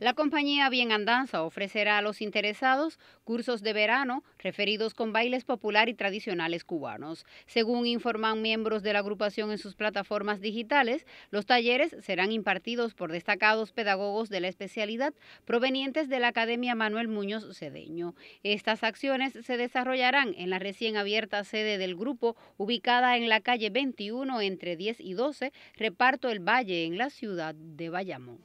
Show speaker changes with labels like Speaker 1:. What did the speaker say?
Speaker 1: La compañía Bien Andanza ofrecerá a los interesados cursos de verano referidos con bailes popular y tradicionales cubanos. Según informan miembros de la agrupación en sus plataformas digitales, los talleres serán impartidos por destacados pedagogos de la especialidad provenientes de la Academia Manuel Muñoz Cedeño. Estas acciones se desarrollarán en la recién abierta sede del grupo, ubicada en la calle 21 entre 10 y 12, reparto El Valle, en la ciudad de Bayamón.